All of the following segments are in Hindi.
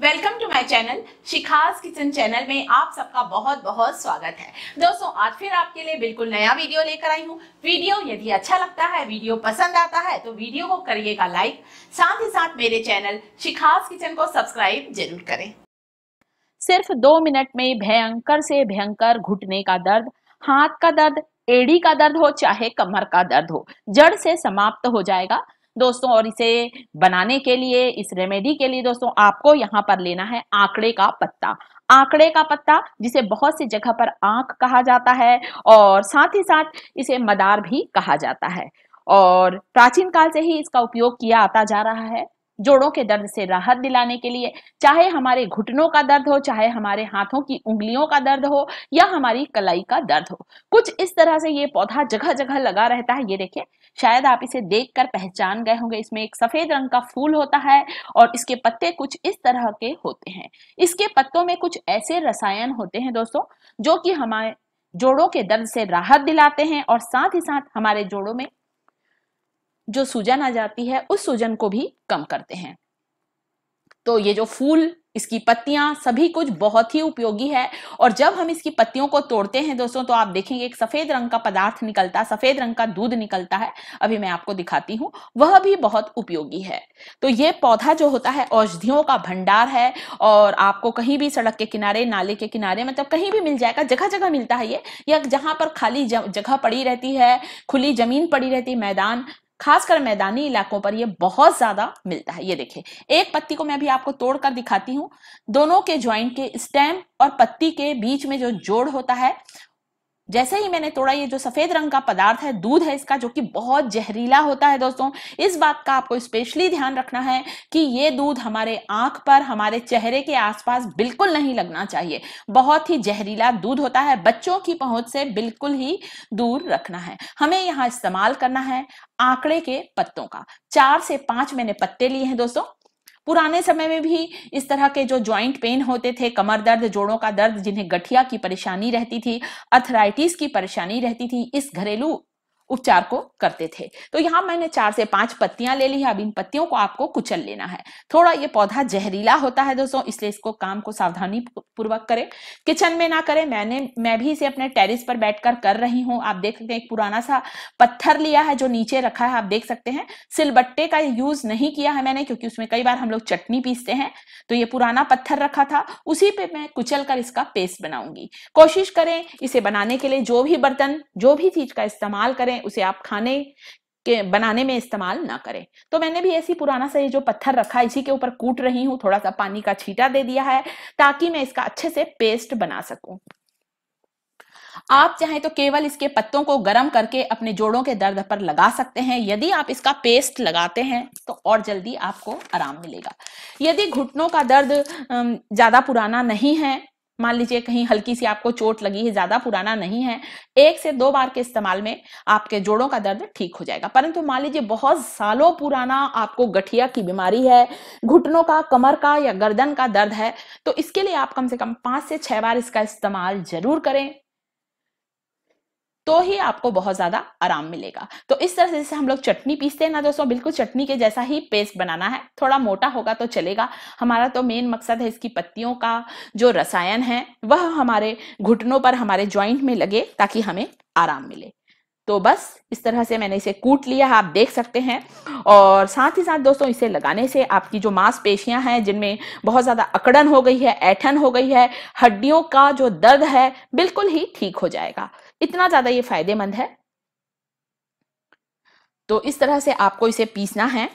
welcome to my channel Shikha's kitchen channel में आप सबका बहुत बहुत स्वागत है दोस्तों आज फिर आपके लिए बिल्कुल नया वीडियो लेकर आई हूँ वीडियो यदि अच्छा लगता है वीडियो पसंद आता है तो वीडियो को करिएगा लाइक साथ ही साथ मेरे चैनल शिखास किचन को सब्सक्राइब जरूर करें सिर्फ दो मिनट में भयंकर से भयंकर घुटने का दर्द हाथ का दर्द एड़ी का दर्द हो चाहे कमर का दर्द हो जड़ से समाप्त हो जाएगा दोस्तों और इसे बनाने के लिए इस रेमेडी के लिए दोस्तों आपको यहाँ पर लेना है आंकड़े का पत्ता आंकड़े का पत्ता जिसे बहुत सी जगह पर आंख कहा जाता है और साथ ही साथ इसे मदार भी कहा जाता है और प्राचीन काल से ही इसका उपयोग किया आता जा रहा है जोड़ों के दर्द से राहत दिलाने के लिए चाहे हमारे घुटनों का दर्द हो चाहे हमारे हाथों की उंगलियों का दर्द हो या हमारी कलाई का दर्द हो कुछ इस तरह से ये पौधा जगह जगह लगा रहता है ये देखिए शायद आप इसे देखकर पहचान गए होंगे इसमें एक सफेद रंग का फूल होता है और इसके पत्ते कुछ इस तरह के होते हैं इसके पत्तों में कुछ ऐसे रसायन होते हैं दोस्तों जो कि हमारे जोड़ों के दर्द से राहत दिलाते हैं और साथ ही साथ हमारे जोड़ों में जो सूजन आ जाती है उस सूजन को भी कम करते हैं तो ये जो फूल इसकी पत्तियां सभी कुछ बहुत ही उपयोगी है और जब हम इसकी पत्तियों को तोड़ते हैं दोस्तों तो आप देखेंगे एक सफेद रंग का पदार्थ निकलता है सफेद रंग का दूध निकलता है अभी मैं आपको दिखाती हूँ वह भी बहुत उपयोगी है तो ये पौधा जो होता है औषधियों का भंडार है और आपको कहीं भी सड़क के किनारे नाले के किनारे मतलब कहीं भी मिल जाएगा जगह जगह मिलता है ये या जहां पर खाली जगह पड़ी रहती है खुली जमीन पड़ी रहती है मैदान खासकर मैदानी इलाकों पर यह बहुत ज्यादा मिलता है ये देखिए एक पत्ती को मैं भी आपको तोड़कर दिखाती हूं दोनों के ज्वाइंट के स्टेम और पत्ती के बीच में जो जोड़ होता है जैसे ही मैंने थोड़ा ये जो सफेद रंग का पदार्थ है दूध है इसका जो कि बहुत जहरीला होता है दोस्तों इस बात का आपको स्पेशली ध्यान रखना है कि ये दूध हमारे आंख पर हमारे चेहरे के आसपास बिल्कुल नहीं लगना चाहिए बहुत ही जहरीला दूध होता है बच्चों की पहुंच से बिल्कुल ही दूर रखना है हमें यहाँ इस्तेमाल करना है आंकड़े के पत्तों का चार से पांच मैंने पत्ते लिए हैं दोस्तों पुराने समय में भी इस तरह के जो ज्वाइंट पेन होते थे कमर दर्द जोड़ों का दर्द जिन्हें गठिया की परेशानी रहती थी अथराइटिस की परेशानी रहती थी इस घरेलू उपचार को करते थे तो यहाँ मैंने चार से पांच पत्तियां ले ली है अब इन पत्तियों को आपको कुचल लेना है थोड़ा ये पौधा जहरीला होता है दोस्तों इसलिए इसको काम को सावधानी पूर्वक करें किचन में ना करें मैंने मैं भी इसे अपने टेरिस पर बैठकर कर रही हूँ आप देख सकते हैं एक पुराना सा पत्थर लिया है जो नीचे रखा है आप देख सकते हैं सिलबट्टे का यूज नहीं किया है मैंने क्योंकि उसमें कई बार हम लोग चटनी पीसते हैं तो ये पुराना पत्थर रखा था उसी पर मैं कुचल कर इसका पेस्ट बनाऊंगी कोशिश करें इसे बनाने के लिए जो भी बर्तन जो भी चीज का इस्तेमाल करें करें उसे आप खाने के बनाने में इस्तेमाल ना करें तो मैंने भी ऐसी पुराना सा ये जो पत्थर रखा है इसी के ऊपर कूट रही हूँ थोड़ा सा पानी का छीटा दे दिया है ताकि मैं इसका अच्छे से पेस्ट बना सकूं आप चाहें तो केवल इसके पत्तों को गर्म करके अपने जोड़ों के दर्द पर लगा सकते हैं यदि आप इसका पेस्ट लगाते हैं तो और जल्दी आपको आराम मिलेगा यदि घुटनों का दर्द ज़्यादा पुराना नहीं है मान लीजिए कहीं हल्की सी आपको चोट लगी है ज्यादा पुराना नहीं है एक से दो बार के इस्तेमाल में आपके जोड़ों का दर्द ठीक हो जाएगा परंतु मान लीजिए बहुत सालों पुराना आपको गठिया की बीमारी है घुटनों का कमर का या गर्दन का दर्द है तो इसके लिए आप कम से कम पांच से छह बार इसका इस्तेमाल जरूर करें तो ही आपको बहुत ज्यादा आराम मिलेगा तो इस तरह से जैसे हम लोग चटनी पीसते हैं ना दोस्तों बिल्कुल चटनी के जैसा ही पेस्ट बनाना है थोड़ा मोटा होगा तो चलेगा हमारा तो मेन मकसद है इसकी पत्तियों का जो रसायन है वह हमारे घुटनों पर हमारे ज्वाइंट में लगे ताकि हमें आराम मिले तो बस इस तरह से मैंने इसे कूट लिया आप देख सकते हैं और साथ ही साथ दोस्तों इसे लगाने से आपकी जो मांसपेशियां हैं जिनमें बहुत ज़्यादा अकड़न हो गई है ऐठन हो गई है हड्डियों का जो दर्द है बिल्कुल ही ठीक हो जाएगा इतना ज्यादा ये फायदेमंद है तो इस तरह से आपको इसे पीसना है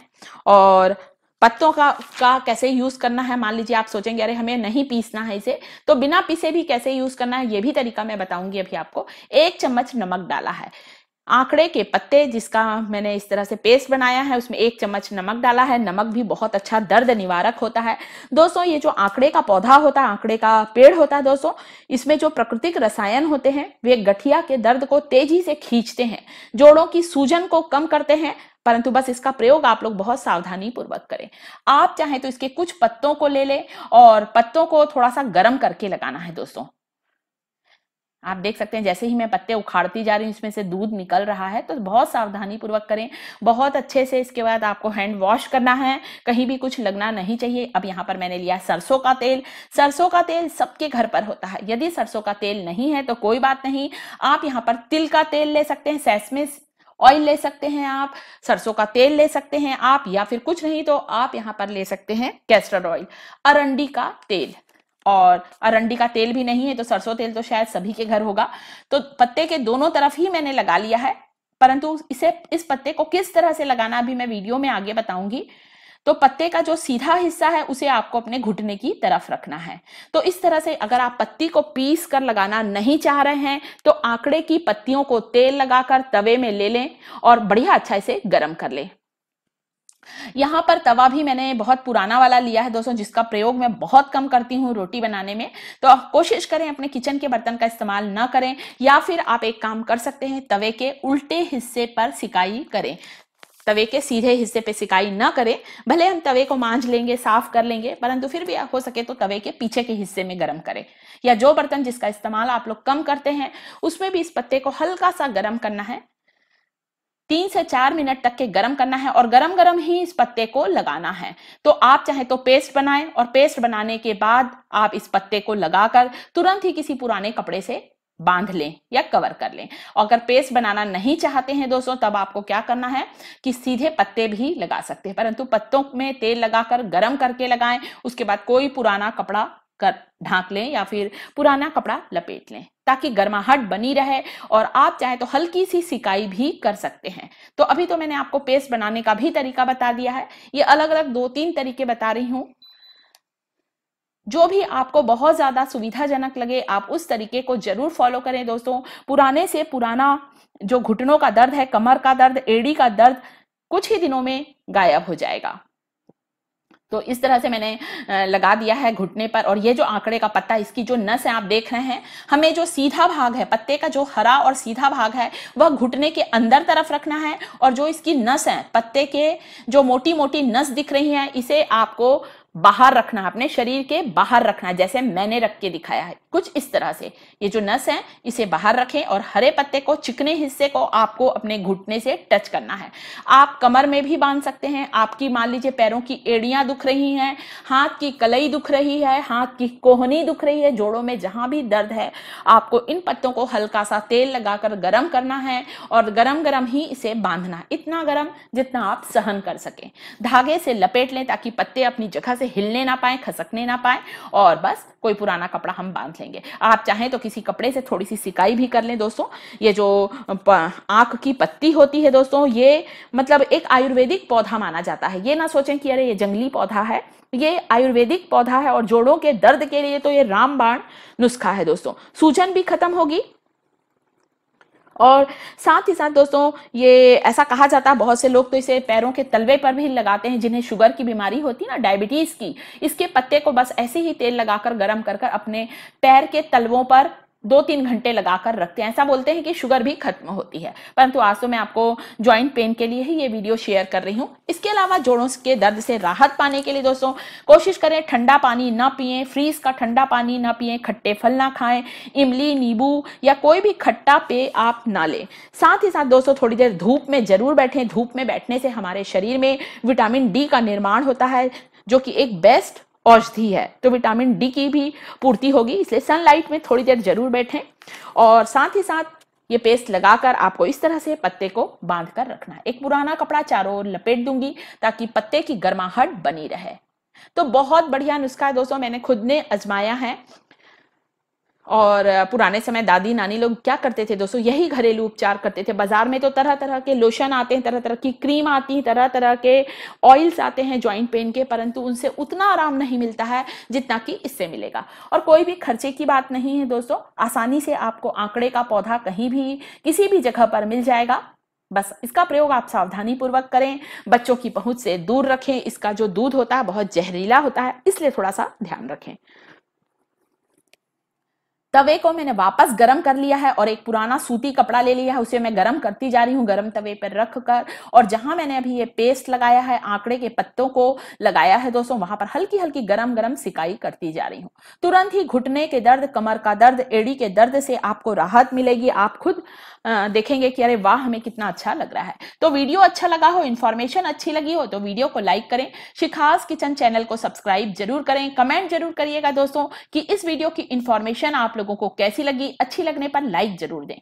और पत्तों का का कैसे यूज करना है मान लीजिए आप सोचेंगे अरे हमें नहीं पीसना है इसे तो बिना पीसे भी कैसे यूज करना है ये भी तरीका मैं बताऊंगी अभी आपको एक चम्मच नमक डाला है आंकड़े के पत्ते जिसका मैंने इस तरह से पेस्ट बनाया है उसमें एक चम्मच नमक डाला है नमक भी बहुत अच्छा दर्द निवारक होता है दोस्तों ये जो आंकड़े का पौधा होता है आंकड़े का पेड़ होता है दोस्तों इसमें जो प्राकृतिक रसायन होते हैं वे गठिया के दर्द को तेजी से खींचते हैं जोड़ों की सूजन को कम करते हैं परंतु बस इसका प्रयोग आप लोग बहुत सावधानी पूर्वक करें आप चाहें तो इसके कुछ पत्तों को ले लें और पत्तों को थोड़ा सा गर्म करके लगाना है दोस्तों आप देख सकते हैं जैसे ही मैं पत्ते उखाड़ती जा रही हूँ इसमें से दूध निकल रहा है तो बहुत सावधानी पूर्वक करें बहुत अच्छे से इसके बाद आपको हैंड वॉश करना है कहीं भी कुछ लगना नहीं चाहिए अब यहाँ पर मैंने लिया सरसों का तेल सरसों का तेल सबके घर पर होता है यदि सरसों का तेल नहीं है तो कोई बात नहीं आप यहाँ पर तिल का तेल ले सकते हैं सैसमे ऑयल ले सकते हैं आप सरसों का तेल ले सकते हैं आप या फिर कुछ नहीं तो आप यहाँ पर ले सकते हैं कैस्टर ऑयल अरंडी का तेल और अरंडी का तेल भी नहीं है तो सरसों तेल तो शायद सभी के घर होगा तो पत्ते के दोनों तरफ ही मैंने लगा लिया है परंतु इसे इस पत्ते को किस तरह से लगाना अभी मैं वीडियो में आगे बताऊंगी तो पत्ते का जो सीधा हिस्सा है उसे आपको अपने घुटने की तरफ रखना है तो इस तरह से अगर आप पत्ती को पीस कर लगाना नहीं चाह रहे हैं तो आंकड़े की पत्तियों को तेल लगाकर तवे में ले लें और बढ़िया अच्छा इसे गर्म कर लें यहाँ पर तवा भी मैंने बहुत पुराना वाला लिया है दोस्तों जिसका प्रयोग मैं बहुत कम करती हूँ रोटी बनाने में तो कोशिश करें अपने किचन के बर्तन का इस्तेमाल न करें या फिर आप एक काम कर सकते हैं तवे के उल्टे हिस्से पर सिकाई करें तवे के सीधे हिस्से पे सिकाई ना करें भले हम तवे को मांझ लेंगे साफ कर लेंगे परंतु फिर भी हो सके तो तवे के पीछे के हिस्से में गर्म करें या जो बर्तन जिसका इस्तेमाल आप लोग कम करते हैं उसमें भी इस पत्ते को हल्का सा गर्म करना है तीन से चार मिनट तक के गरम करना है और गरम गरम ही इस पत्ते को लगाना है तो आप चाहे तो पेस्ट बनाएं और पेस्ट बनाने के बाद आप इस पत्ते को लगाकर तुरंत ही किसी पुराने कपड़े से बांध लें या कवर कर लें और अगर पेस्ट बनाना नहीं चाहते हैं दोस्तों तब आपको क्या करना है कि सीधे पत्ते भी लगा सकते हैं परंतु पत्तों में तेल लगाकर गर्म करके लगाएं उसके बाद कोई पुराना कपड़ा कर ढांक लें या फिर पुराना कपड़ा लपेट लें ताकि गर्माहट बनी रहे और आप चाहे तो हल्की सी सिकाई भी कर सकते हैं तो अभी तो मैंने आपको पेस्ट बनाने का भी तरीका बता दिया है ये अलग अलग दो तीन तरीके बता रही हूं जो भी आपको बहुत ज्यादा सुविधाजनक लगे आप उस तरीके को जरूर फॉलो करें दोस्तों पुराने से पुराना जो घुटनों का दर्द है कमर का दर्द एड़ी का दर्द कुछ ही दिनों में गायब हो जाएगा तो इस तरह से मैंने लगा दिया है घुटने पर और ये जो आंकड़े का पत्ता इसकी जो नस है आप देख रहे हैं हमें जो सीधा भाग है पत्ते का जो हरा और सीधा भाग है वह घुटने के अंदर तरफ रखना है और जो इसकी नस है पत्ते के जो मोटी मोटी नस दिख रही है इसे आपको बाहर रखना है अपने शरीर के बाहर रखना है जैसे मैंने रख के दिखाया है कुछ इस तरह से ये जो नस है इसे बाहर रखें और हरे पत्ते को चिकने हिस्से को आपको अपने घुटने से टच करना है आप कमर में भी बांध सकते हैं आपकी मान लीजिए पैरों की एड़ियां दुख रही हैं हाथ की कलई दुख रही है हाथ की कोहनी दुख रही है जोड़ों में जहां भी दर्द है आपको इन पत्तों को हल्का सा तेल लगाकर गर्म करना है और गरम गरम ही इसे बांधना है इतना गर्म जितना आप सहन कर सकें धागे से लपेट लें ताकि पत्ते अपनी जगह से हिलने ना पाए खसकने ना पाए और बस कोई पुराना कपड़ा हम बांध लेंगे आप चाहें तो किसी कपड़े से थोड़ी सी सिकाई भी कर लें दोस्तों ये जो आंख की पत्ती होती है दोस्तों ये मतलब एक आयुर्वेदिक पौधा माना जाता है ये ना सोचें कि अरे ये जंगली पौधा है ये आयुर्वेदिक पौधा है और जोड़ों के दर्द के लिए तो ये रामबाण नुस्खा है दोस्तों सूजन भी खत्म होगी और साथ ही साथ दोस्तों ये ऐसा कहा जाता है बहुत से लोग तो इसे पैरों के तलवे पर भी लगाते हैं जिन्हें शुगर की बीमारी होती है ना डायबिटीज़ की इसके पत्ते को बस ऐसे ही तेल लगाकर गर्म कर कर अपने पैर के तलवों पर दो तीन घंटे लगाकर रखते हैं ऐसा बोलते हैं कि शुगर भी खत्म होती है परंतु आज तो मैं आपको ज्वाइंट पेन के लिए ही ये वीडियो शेयर कर रही हूँ इसके अलावा जोड़ों के दर्द से राहत पाने के लिए दोस्तों कोशिश करें ठंडा पानी ना पिए फ्रीज का ठंडा पानी ना पिए खट्टे फल ना खाएं इमली नींबू या कोई भी खट्टा पेय आप ना लें साथ ही साथ दोस्तों थोड़ी देर धूप में जरूर बैठें धूप में बैठने से हमारे शरीर में विटामिन डी का निर्माण होता है जो कि एक बेस्ट औषधि है तो विटामिन डी की भी पूर्ति होगी इसलिए सनलाइट में थोड़ी देर जरूर बैठें और साथ ही साथ ये पेस्ट लगाकर आपको इस तरह से पत्ते को बांध कर रखना है एक पुराना कपड़ा चारों ओर लपेट दूंगी ताकि पत्ते की गर्माहट बनी रहे तो बहुत बढ़िया नुस्खा है दोस्तों मैंने खुद ने अजमाया है और पुराने समय दादी नानी लोग क्या करते थे दोस्तों यही घरेलू उपचार करते थे बाजार में तो तरह तरह के लोशन आते हैं तरह तरह की क्रीम आती है तरह तरह के ऑयल्स आते हैं जॉइंट पेन के परंतु उनसे उतना आराम नहीं मिलता है जितना कि इससे मिलेगा और कोई भी खर्चे की बात नहीं है दोस्तों आसानी से आपको आंकड़े का पौधा कहीं भी किसी भी जगह पर मिल जाएगा बस इसका प्रयोग आप सावधानी पूर्वक करें बच्चों की पहुंच से दूर रखें इसका जो दूध होता है बहुत जहरीला होता है इसलिए थोड़ा सा ध्यान रखें तवे को मैंने वापस गर्म कर लिया है और एक पुराना सूती कपड़ा ले लिया है उसे मैं गर्म करती जा रही हूँ गर्म तवे पर रख कर और जहां मैंने अभी ये पेस्ट लगाया है आंकड़े के पत्तों को लगाया है दोस्तों वहां पर हल्की हल्की गर्म गर्म सिकाई करती जा रही हूँ तुरंत ही घुटने के दर्द कमर का दर्द एड़ी के दर्द से आपको राहत मिलेगी आप खुद देखेंगे कि अरे वाह हमें कितना अच्छा लग रहा है तो वीडियो अच्छा लगा हो इन्फॉर्मेशन अच्छी लगी हो तो वीडियो को लाइक करें शिखास किचन चैनल को सब्सक्राइब जरूर करें कमेंट जरूर करिएगा दोस्तों कि इस वीडियो की इन्फॉर्मेशन आप लोगों को कैसी लगी अच्छी लगने पर लाइक जरूर दें